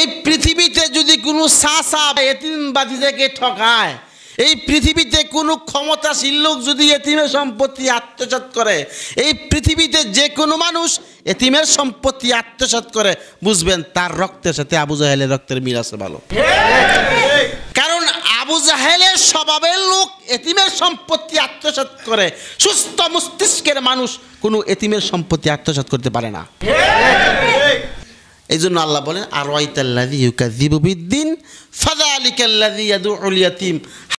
এই পৃথিবীতে যদি কোনো সাসা এতিমবাদীদেরকে ঠকায় এই পৃথিবীতে কোনো ক্ষমতাশীল লোক যদি এতিমের সম্পত্তি আত্মসাত করে এই পৃথিবীতে যে কোনো মানুষ এতিমের সম্পত্তি আত্মসাত করে বুঝবেন তার রক্তের সাথে আবু জাহেলের রক্তের মিল আছে ভালো কারণ আবু জাহেলের স্বভাবের লোক এতিমের সম্পত্তি আত্মসাত করে সুস্থ মস্তিষ্কের মানুষ কোনো এতিমের সম্পত্তি আত্মসাত করতে পারে না এই জন্য আল্লাহ বলেন আর ওয়াইতাল্লাদি ইউকা জিবুবিদ্দিন ফাদা আলিকাল্লাদি ইয়াদু উল ইয়াতিম